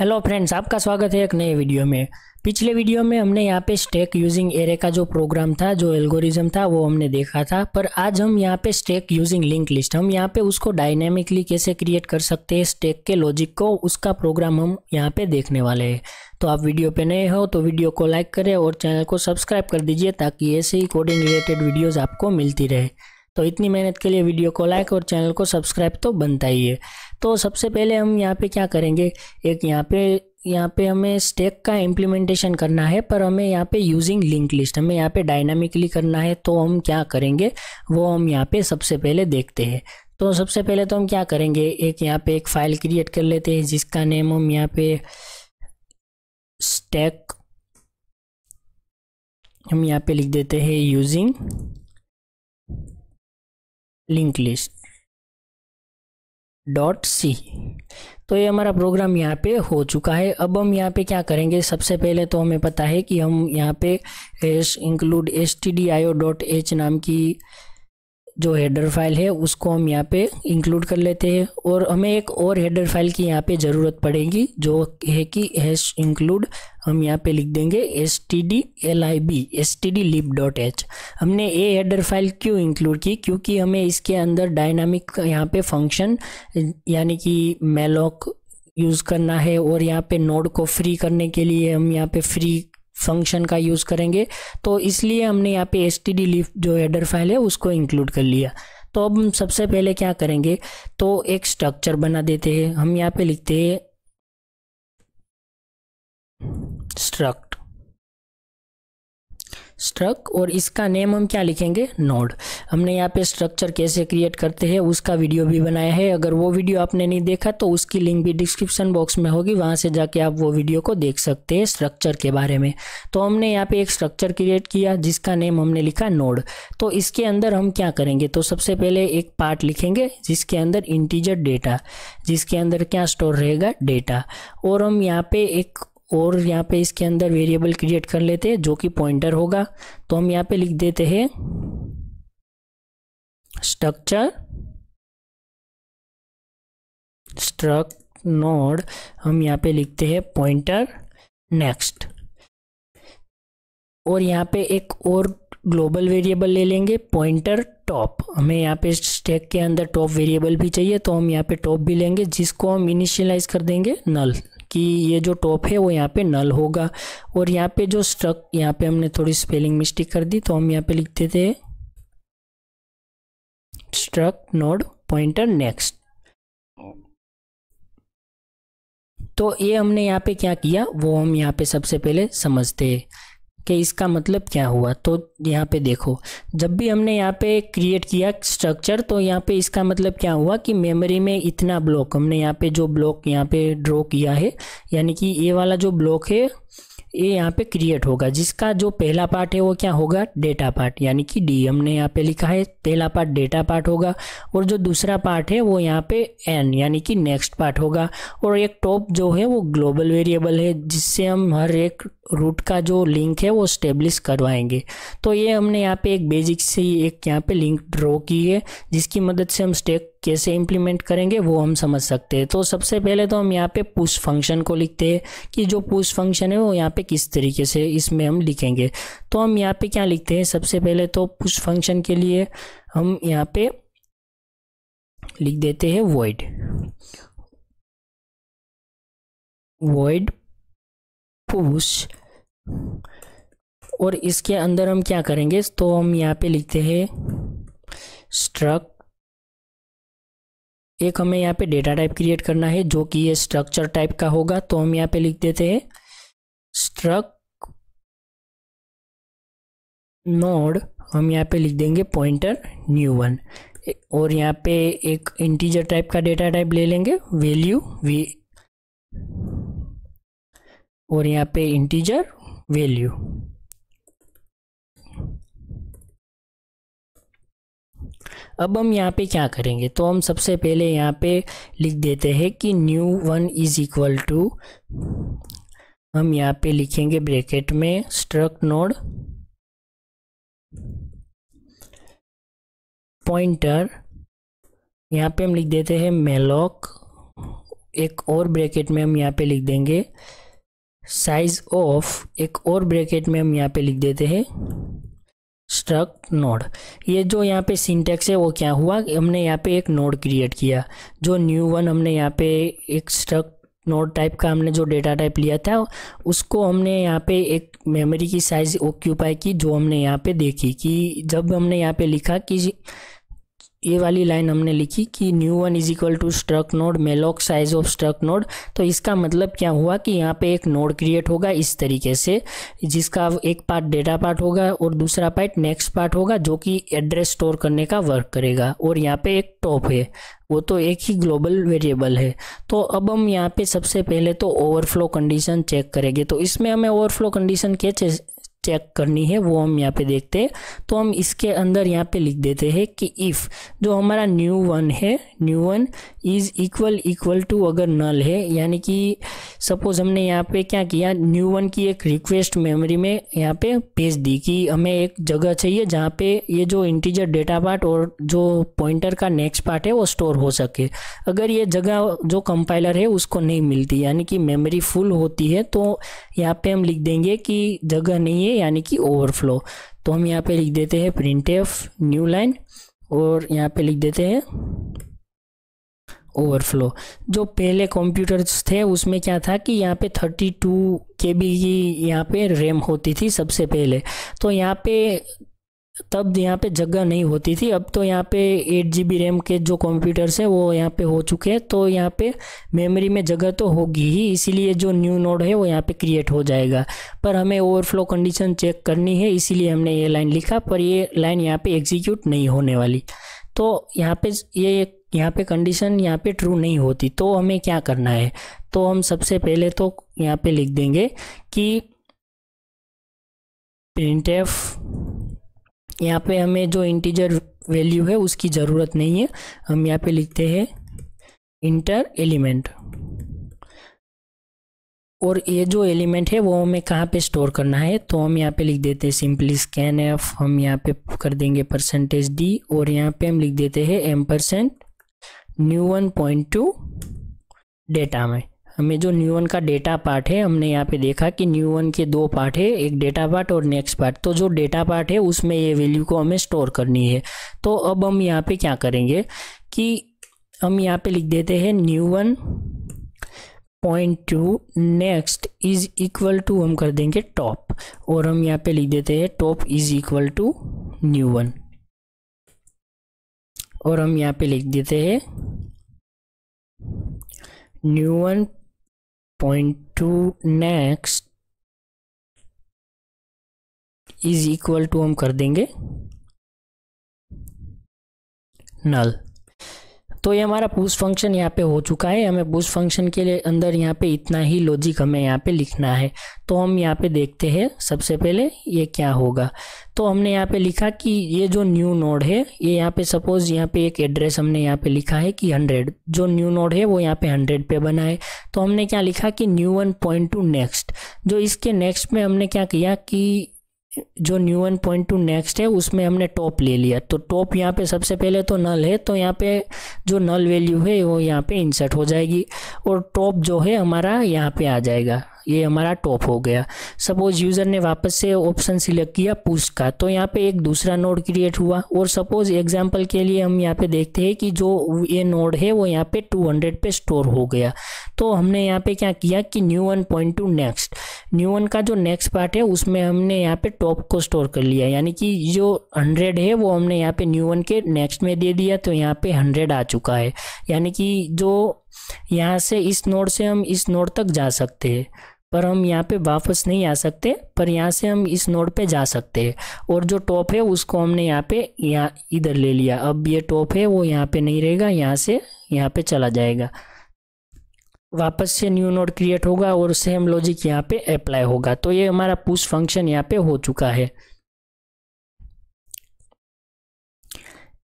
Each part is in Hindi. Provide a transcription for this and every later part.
हेलो फ्रेंड्स आपका स्वागत है एक नए वीडियो में पिछले वीडियो में हमने यहाँ पे स्टेक यूजिंग एरे का जो प्रोग्राम था जो एल्गोरिज्म था वो हमने देखा था पर आज हम यहाँ पे स्टेक यूजिंग लिंक लिस्ट हम यहाँ पे उसको डायनेमिकली कैसे क्रिएट कर सकते हैं स्टेक के लॉजिक को उसका प्रोग्राम हम यहाँ पे देखने वाले हैं तो आप वीडियो पे नए हो तो वीडियो को लाइक करें और चैनल को सब्सक्राइब कर दीजिए ताकि ऐसे ही कोडिंग रिलेटेड वीडियोज़ आपको मिलती रहे तो इतनी मेहनत के लिए वीडियो को लाइक और चैनल को सब्सक्राइब तो बनता ही है तो सबसे पहले हम यहाँ पे क्या करेंगे एक यहाँ पे यहाँ पे हमें स्टेक का इम्प्लीमेंटेशन करना है पर हमें यहाँ पे यूजिंग लिंक लिस्ट हमें यहाँ पे डायनामिकली करना है तो हम क्या करेंगे वो हम यहाँ पे सबसे पहले देखते हैं तो सबसे पहले तो हम क्या करेंगे एक यहाँ पे एक फाइल क्रिएट कर लेते हैं जिसका नेम हम यहाँ पे स्टेक हम यहाँ पे लिख देते हैं using link list dot C तो ये हमारा प्रोग्राम यहाँ पे हो चुका है अब हम यहाँ पे क्या करेंगे सबसे पहले तो हमें पता है कि हम यहाँ पे S include S T D I O dot H नाम की जो हेडर फाइल है उसको हम यहाँ पे इंक्लूड कर लेते हैं और हमें एक और हेडर फाइल की यहाँ पे ज़रूरत पड़ेगी जो है कि हैश इंक्लूड हम यहाँ पे लिख देंगे S T D L I B S T D lib dot H हमने ये हेडर फाइल क्यों इंक्लूड की क्योंकि हमें इसके अंदर डायनामिक यहाँ पे फंक्शन यानी कि मेलॉक यूज़ करना है और यहाँ पे नोड को फ्री करने के लिए हम यहाँ पे फ्री फंक्शन का यूज़ करेंगे तो इसलिए हमने यहाँ पे एस टी डी जो हेडर फाइल है उसको इंक्लूड कर लिया तो अब हम सबसे पहले क्या करेंगे तो एक स्ट्रक्चर बना देते हैं हम यहाँ पे लिखते हैं स्ट्रक्ट स्ट्रक और इसका नेम हम क्या लिखेंगे नोड हमने यहाँ पे स्ट्रक्चर कैसे क्रिएट करते हैं उसका वीडियो भी बनाया है अगर वो वीडियो आपने नहीं देखा तो उसकी लिंक भी डिस्क्रिप्शन बॉक्स में होगी वहाँ से जाके आप वो वीडियो को देख सकते हैं स्ट्रक्चर के बारे में तो हमने यहाँ पे एक स्ट्रक्चर क्रिएट किया जिसका नेम हमने लिखा नोड तो इसके अंदर हम क्या करेंगे तो सबसे पहले एक पार्ट लिखेंगे जिसके अंदर इंटीजर डेटा जिसके अंदर क्या स्टोर रहेगा डेटा और हम यहाँ पे एक और यहाँ पे इसके अंदर वेरिएबल क्रिएट कर लेते हैं जो कि पॉइंटर होगा तो हम यहाँ पे लिख देते हैं स्ट्रक्चर स्ट्रक नोड हम यहाँ पे लिखते हैं पॉइंटर नेक्स्ट और यहाँ पे एक और ग्लोबल वेरिएबल ले लेंगे पॉइंटर टॉप हमें यहाँ पे स्टैक के अंदर टॉप वेरिएबल भी चाहिए तो हम यहाँ पे टॉप भी लेंगे जिसको हम इनिशियलाइज कर देंगे नल कि ये जो टॉप है वो यहाँ पे नल होगा और यहाँ पे जो स्ट्रक यहाँ पे हमने थोड़ी स्पेलिंग मिस्टेक कर दी तो हम यहाँ पे लिखते थे स्ट्रक नोड पॉइंटर नेक्स्ट तो ये हमने यहाँ पे क्या किया वो हम यहाँ पे सबसे पहले समझते हैं कि इसका मतलब क्या हुआ तो यहाँ पे देखो जब भी हमने यहाँ पे क्रिएट किया स्ट्रक्चर तो यहाँ पे इसका मतलब क्या हुआ कि मेमोरी में इतना ब्लॉक हमने यहाँ पे जो ब्लॉक यहाँ पे ड्रॉ किया है यानी कि ये वाला जो ब्लॉक है ये यहाँ पे क्रिएट होगा जिसका जो पहला पार्ट है वो क्या होगा डेटा पार्ट यानी कि डी हमने यहाँ पे लिखा है पहला पार्ट डेटा पार्ट होगा और जो दूसरा पार्ट है वो यहाँ पे एन यानी कि नेक्स्ट पार्ट होगा और एक टॉप जो है वो ग्लोबल वेरिएबल है जिससे हम हर एक रूट का जो लिंक है वो स्टेब्लिश करवाएंगे तो ये हमने यहाँ पे एक बेजिक से एक यहाँ पे लिंक ड्रॉ की है जिसकी मदद से हम स्टेक कैसे इम्प्लीमेंट करेंगे वो हम समझ सकते हैं तो सबसे पहले तो हम यहाँ पे पुश फंक्शन को लिखते हैं कि जो पुश फंक्शन है वो यहाँ पे किस तरीके से इसमें हम लिखेंगे तो हम यहाँ पे क्या लिखते हैं सबसे पहले तो पुश फंक्शन के लिए हम यहाँ पे लिख देते हैं वॉइड वॉइड पुश और इसके अंदर हम क्या करेंगे तो हम यहाँ पे लिखते हैं स्ट्रक एक हमें यहाँ पे डेटा टाइप क्रिएट करना है जो कि ये स्ट्रक्चर टाइप का होगा तो हम यहाँ पे लिख देते हैं स्ट्रक नोड हम यहाँ पे लिख देंगे पॉइंटर न्यू वन और यहाँ पे एक इंटीजर टाइप का डेटा टाइप ले लेंगे वैल्यू वी और यहाँ पे इंटीजर वैल्यू अब हम यहाँ पे क्या करेंगे तो हम सबसे पहले यहाँ पे लिख देते हैं कि new one is equal to हम यहाँ पे लिखेंगे ब्रैकेट में स्ट्रक नोड पॉइंटर यहाँ पे हम लिख देते हैं मेलॉक एक और ब्रैकेट में हम यहाँ पे लिख देंगे साइज ऑफ एक और ब्रैकेट में हम यहाँ पे लिख देते हैं कंस्ट्रक्ट नोड ये जो यहाँ पे सिंटेक्स है वो क्या हुआ हमने यहाँ पे एक नोड क्रिएट किया जो न्यू वन हमने यहाँ पे एक स्ट्रक नोड टाइप का हमने जो डेटा टाइप लिया था उसको हमने यहाँ पे एक मेमोरी की साइज़ ऑक्यूपाई की जो हमने यहाँ पे देखी कि जब हमने यहाँ पे लिखा कि ये वाली लाइन हमने लिखी कि new one is equal to struct node malloc size of struct node तो इसका मतलब क्या हुआ कि यहाँ पे एक नोड क्रिएट होगा इस तरीके से जिसका एक पार्ट डेटा पार्ट होगा और दूसरा पार्ट नेक्स्ट पार्ट होगा जो कि एड्रेस स्टोर करने का वर्क करेगा और यहाँ पे एक टॉप है वो तो एक ही ग्लोबल वेरिएबल है तो अब हम यहाँ पे सबसे पहले तो ओवरफ्लो कंडीशन चेक करेंगे तो इसमें हमें ओवरफ्लो कंडीशन कैसे चेक करनी है वो हम यहाँ पे देखते हैं तो हम इसके अंदर यहाँ पे लिख देते हैं कि इफ़ जो हमारा न्यू वन है new one is equal equal to अगर नल है यानी कि सपोज़ हमने यहाँ पे क्या किया न्यू वन की एक रिक्वेस्ट मेमोरी में यहाँ पे भेज दी कि हमें एक जगह चाहिए जहाँ पे ये जो इंटीजर डेटा पार्ट और जो पॉइंटर का नेक्स्ट पार्ट है वो स्टोर हो सके अगर ये जगह जो कंपाइलर है उसको नहीं मिलती यानी कि मेमोरी फुल होती है तो यहाँ पे हम लिख देंगे कि जगह नहीं है यानी कि ओवरफ्लो तो हम यहाँ पे लिख देते हैं प्रिंट एफ न्यू लाइन और यहाँ पे लिख देते हैं ओवरफ्लो जो पहले कंप्यूटर्स थे उसमें क्या था कि यहाँ पे 32 टू के बी की यहाँ पे रैम होती थी सबसे पहले तो यहाँ पे तब यहाँ पे जगह नहीं होती थी अब तो यहाँ पे एट जी बी रैम के जो कंप्यूटर्स हैं वो यहाँ पे हो चुके हैं तो यहाँ पे मेमोरी में जगह तो होगी ही इसीलिए जो न्यू नोड है वो यहाँ पे क्रिएट हो जाएगा पर हमें ओवरफ्लो कंडीशन चेक करनी है इसीलिए हमने ये लाइन लिखा पर ये लाइन यहाँ पे एग्जीक्यूट नहीं होने वाली तो यहाँ पे ये यह, यहाँ पे कंडीशन यहाँ पे ट्रू नहीं होती तो हमें क्या करना है तो हम सबसे पहले तो यहाँ पे लिख देंगे कि प्रिंट एफ यहाँ पे हमें जो इंटीजर वैल्यू है उसकी ज़रूरत नहीं है हम यहाँ पे लिखते हैं इंटर एलिमेंट और ये जो एलिमेंट है वो हमें कहाँ पे स्टोर करना है तो हम यहाँ पे लिख देते हैं सिंपली स्कैन एफ हम यहाँ पे कर देंगे परसेंटेज डी और यहाँ पे हम लिख देते हैं ampersand new one point to data में हमें जो न्यू वन का डेटा पार्ट है हमने यहाँ पे देखा कि न्यू वन के दो पार्ट है एक डेटा पार्ट और नेक्स्ट पार्ट तो जो डेटा पार्ट है उसमें ये वैल्यू को हमें स्टोर करनी है तो अब हम यहाँ पे क्या करेंगे कि हम यहाँ पे लिख देते हैं new one point to next is equal to हम कर देंगे टॉप और हम यहाँ पे लिख देते हैं top is equal to new one और हम यहाँ पे लिख देते हैं new one 0.2 next is equal to हम कर देंगे null तो ये हमारा पुश फंक्शन यहाँ पे हो चुका है हमें पुश फंक्शन के लिए अंदर यहाँ पे इतना ही लॉजिक हमें यहाँ पे लिखना है तो हम यहाँ पे देखते हैं सबसे पहले ये क्या होगा तो हमने यहाँ पे लिखा कि ये जो न्यू नोड है ये यहाँ पे सपोज यहाँ पे एक एड्रेस हमने यहाँ पे लिखा है कि हंड्रेड जो न्यू नोड है वो यहाँ पे हंड्रेड पे बना है तो हमने क्या लिखा कि new one point to next जो इसके नेक्स्ट में हमने क्या किया कि जो new one point to next है उसमें हमने टॉप ले लिया तो टॉप यहाँ पे सबसे पहले तो नल है तो यहाँ पे जो नल वैल्यू है वो यहाँ पे इंसर्ट हो जाएगी और टॉप जो है हमारा यहाँ पे आ जाएगा ये हमारा टॉप हो गया सपोज यूज़र ने वापस से ऑप्शन सिलेक्ट किया पुश का तो यहाँ पे एक दूसरा नोड क्रिएट हुआ और सपोज एग्जांपल के लिए हम यहाँ पे देखते हैं कि जो ये नोड है वो यहाँ पे 200 पे स्टोर हो गया तो हमने यहाँ पे क्या किया कि new one point to next new one का जो नेक्स्ट पार्ट है उसमें हमने यहाँ पे टॉप को स्टोर कर लिया यानी कि जो हंड्रेड है वो हमने यहाँ पे न्यू वन के नेक्स्ट में दे दिया तो यहाँ पे हंड्रेड आ चुका है यानी कि जो यहाँ से इस नोड से हम इस नोड तक जा सकते हैं पर हम यहाँ पे वापस नहीं आ सकते पर यहाँ से हम इस नोड पे जा सकते हैं और जो टॉप है उसको हमने यहाँ पे यहाँ इधर ले लिया अब ये टॉप है वो यहाँ पे नहीं रहेगा यहाँ से यहाँ पे चला जाएगा वापस से न्यू नोड क्रिएट होगा और सेम लॉजिक यहाँ पे अप्लाई होगा तो ये हमारा पुश फंक्शन यहाँ पे हो चुका है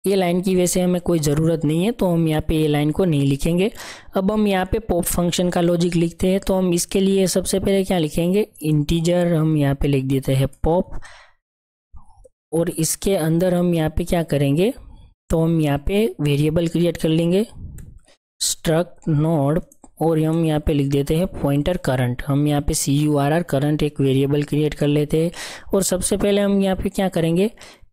ये लाइन की वैसे हमें कोई ज़रूरत नहीं है तो हम यहाँ पे ये लाइन को नहीं लिखेंगे अब हम यहाँ पे पॉप फंक्शन का लॉजिक लिखते हैं तो हम इसके लिए सबसे पहले क्या लिखेंगे इंटीजर हम यहाँ पे लिख देते हैं पॉप और इसके अंदर हम यहाँ पे क्या करेंगे तो हम यहाँ पे वेरिएबल क्रिएट कर लेंगे स्ट्रक नोड और हम यहाँ पे लिख देते हैं पॉइंटर करंट हम यहाँ पे C U R R current एक वेरिएबल क्रिएट कर लेते हैं और सबसे पहले हम यहाँ पे क्या करेंगे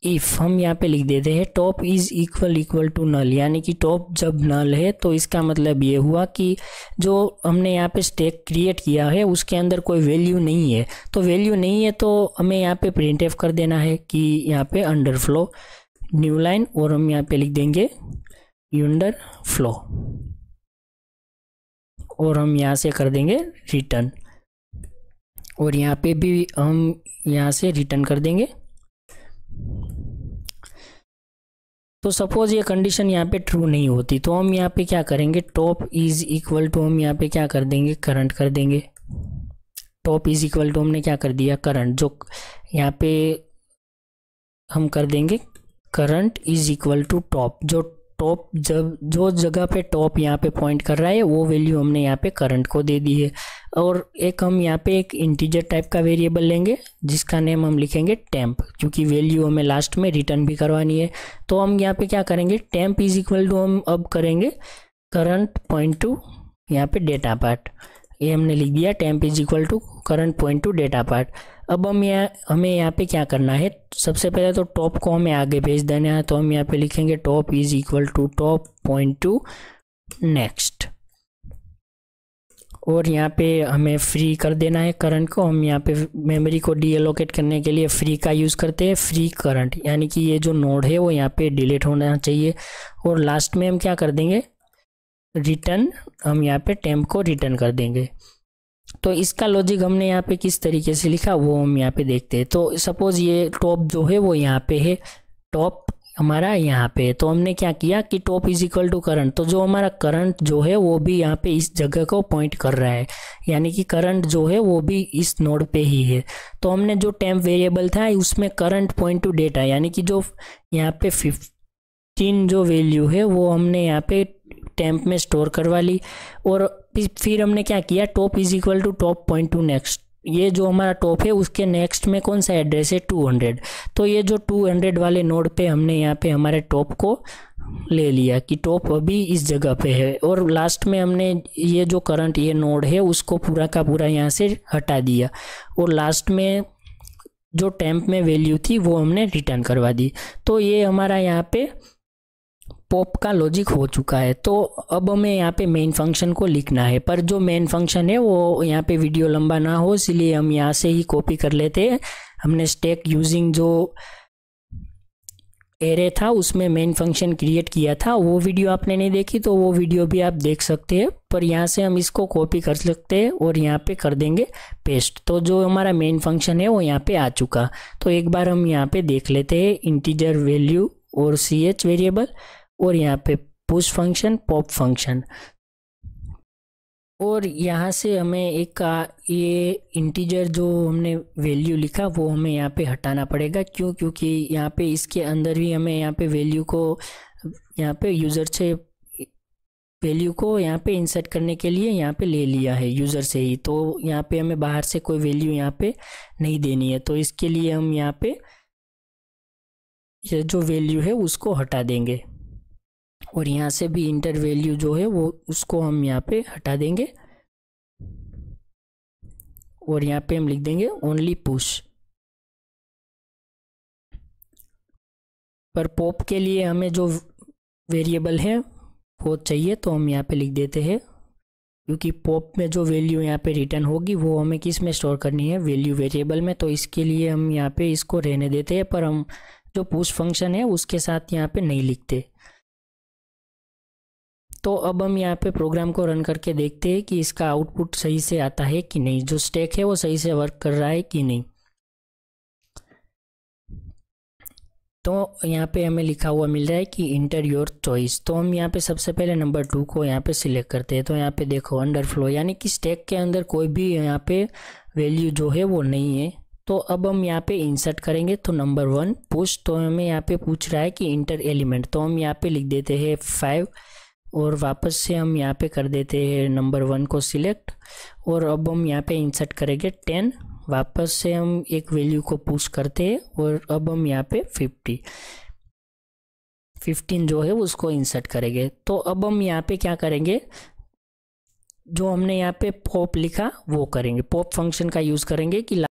इफ़ हम यहाँ पे लिख देते हैं top is equal equal to null यानी कि टॉप जब नल है तो इसका मतलब ये हुआ कि जो हमने यहाँ पे स्टेक क्रिएट किया है उसके अंदर कोई वैल्यू नहीं है तो वैल्यू नहीं है तो हमें यहाँ पे प्रिंट एफ कर देना है कि यहाँ पे अंडर फ्लो न्यू लाइन और हम यहाँ पे लिख देंगे यूंडर फ्लो और हम यहाँ से कर देंगे रिटर्न और यहाँ पे भी हम यहाँ से रिटर्न कर देंगे तो सपोज़ ये कंडीशन यहाँ पे ट्रू नहीं होती तो हम यहाँ पे क्या करेंगे टॉप इज़ इक्वल टू हम यहाँ पे क्या कर देंगे करंट कर देंगे टॉप इज़ इक्वल टू हमने क्या कर दिया करंट जो यहाँ पे हम कर देंगे current is equal to top जो टॉप जब जो जगह पे टॉप यहाँ पे पॉइंट कर रहा है वो वैल्यू हमने यहाँ पे करंट को दे दी है और एक हम यहाँ पे एक इंटीजर टाइप का वेरिएबल लेंगे जिसका नेम हम लिखेंगे टेम्प क्योंकि वैल्यू हमें लास्ट में रिटर्न भी करवानी है तो हम यहाँ पे क्या करेंगे टेम्प इज इक्वल टू हम अब करेंगे करंट पॉइंट टू यहाँ पे डेटा पार्ट ये हमने लिख दिया temp is equal to current point to data part अब हम यहाँ हमें यहाँ पे क्या करना है सबसे पहले तो टॉप को हमें आगे भेज देना है तो हम यहाँ पे लिखेंगे top is equal to top point to next और यहाँ पे हमें फ्री कर देना है करंट को हम यहाँ पे मेमोरी को डीएलोकेट करने के लिए फ्री का यूज़ करते हैं फ्री करंट यानी कि ये जो नोड है वो यहाँ पे डिलीट होना चाहिए और लास्ट में हम क्या कर देंगे रिटर्न हम यहाँ पे टेम्प को रिटर्न कर देंगे तो इसका लॉजिक हमने यहाँ पे किस तरीके से लिखा वो हम यहाँ पे देखते हैं तो सपोज़ ये टॉप जो है वो यहाँ पे है टॉप हमारा यहाँ पे तो हमने क्या किया कि top is equal to current तो जो हमारा करंट जो है वो भी यहाँ पे इस जगह को पॉइंट कर रहा है यानी कि करंट जो है वो भी इस नोड पे ही है तो हमने जो टेम्प वेरिएबल था उसमें करंट पॉइंट टू डेटा यानी कि जो यहाँ पे फिफ्टीन जो वैल्यू है वो हमने यहाँ पे टेम्प में स्टोर करवा ली और फिर हमने क्या किया top is equal to top point to next ये जो हमारा टॉप है उसके नेक्स्ट में कौन सा एड्रेस है टू हंड्रेड तो ये जो टू हंड्रेड वाले नोड पे हमने यहाँ पे हमारे टॉप को ले लिया कि टॉप अभी इस जगह पे है और लास्ट में हमने ये जो करंट ये नोड है उसको पूरा का पूरा यहाँ से हटा दिया और लास्ट में जो टेम्प में वैल्यू थी वो हमने रिटर्न करवा दी तो ये हमारा यहाँ पे पॉप का लॉजिक हो चुका है तो अब हमें यहाँ पे मेन फंक्शन को लिखना है पर जो मेन फंक्शन है वो यहाँ पे वीडियो लंबा ना हो इसलिए हम यहाँ से ही कॉपी कर लेते हैं हमने स्टेक यूजिंग जो एरे था उसमें मेन फंक्शन क्रिएट किया था वो वीडियो आपने नहीं देखी तो वो वीडियो भी आप देख सकते हैं पर यहाँ से हम इसको कॉपी कर सकते हैं और यहाँ पे कर देंगे पेस्ट तो जो हमारा मेन फंक्शन है वो यहाँ पे आ चुका तो एक बार हम यहाँ पे देख लेते हैं इंटीजर वैल्यू और सी एच वेरिएबल और यहाँ पे पुश फंक्शन पॉप फंक्शन और यहाँ से हमें एक का ये इंटीजर जो हमने वैल्यू लिखा वो हमें यहाँ पे हटाना पड़ेगा क्यों क्योंकि यहाँ पे इसके अंदर भी हमें यहाँ पे वैल्यू को यहाँ पे यूज़र से वैल्यू को यहाँ पे इंसर्ट करने के लिए यहाँ पे ले लिया है यूज़र से ही तो यहाँ पे हमें बाहर से कोई वैल्यू यहाँ पे नहीं देनी है तो इसके लिए हम यहाँ पे यह जो वैल्यू है उसको हटा देंगे और यहाँ से भी इंटर वैल्यू जो है वो उसको हम यहाँ पे हटा देंगे और यहाँ पे हम लिख देंगे ओनली पुश पर पॉप के लिए हमें जो वेरिएबल है वो चाहिए तो हम यहाँ पे लिख देते हैं क्योंकि पॉप में जो वैल्यू यहाँ पे रिटर्न होगी वो हमें किस में स्टोर करनी है वैल्यू वेरिएबल में तो इसके लिए हम यहाँ पे इसको रहने देते हैं पर हम जो पुश फंक्शन है उसके साथ यहाँ पे नहीं लिखते तो अब हम यहाँ पे प्रोग्राम को रन करके देखते हैं कि इसका आउटपुट सही से आता है कि नहीं जो स्टेक है वो सही से वर्क कर रहा है कि नहीं तो यहाँ पे हमें लिखा हुआ मिल रहा है कि इंटर योर चॉइस तो हम यहाँ पे सबसे पहले नंबर टू को यहाँ पे सिलेक्ट करते हैं तो यहाँ पे देखो अंडर फ्लो यानी कि स्टेक के अंदर कोई भी यहाँ पे वैल्यू जो है वो नहीं है तो अब हम यहाँ पे इंसर्ट करेंगे तो नंबर वन पुश तो हमें यहाँ पे पूछ रहा है कि इंटर एलिमेंट तो हम यहाँ पे लिख देते हैं फाइव और वापस से हम यहाँ पे कर देते हैं नंबर वन को सिलेक्ट और अब हम यहाँ पे इंसर्ट करेंगे टेन वापस से हम एक वैल्यू को पुश करते हैं और अब हम यहाँ पे फिफ्टी फिफ्टीन जो है उसको इंसर्ट करेंगे तो अब हम यहाँ पे क्या करेंगे जो हमने यहाँ पे पॉप लिखा वो करेंगे पॉप फंक्शन का यूज़ करेंगे कि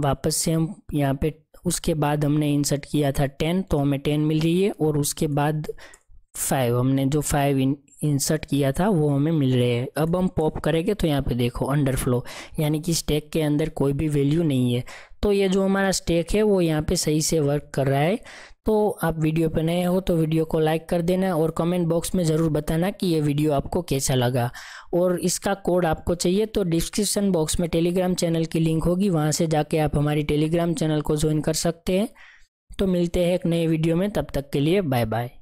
वापस से हम यहाँ पे उसके बाद हमने इंसर्ट किया था टेन तो हमें टेन मिल रही है और उसके बाद फाइव हमने जो फाइव इंसर्ट किया था वो हमें मिल रहे हैं अब हम पॉप करेंगे तो यहाँ पे देखो अंडरफ्लो यानी कि स्टैक के अंदर कोई भी वैल्यू नहीं है तो ये जो हमारा स्टैक है वो यहाँ पे सही से वर्क कर रहा है तो आप वीडियो पर नए हो तो वीडियो को लाइक कर देना और कमेंट बॉक्स में ज़रूर बताना कि ये वीडियो आपको कैसा लगा और इसका कोड आपको चाहिए तो डिस्क्रिप्शन बॉक्स में टेलीग्राम चैनल की लिंक होगी वहाँ से जाके आप हमारी टेलीग्राम चैनल को ज्वाइन कर सकते हैं तो मिलते हैं एक नए वीडियो में तब तक के लिए बाय बाय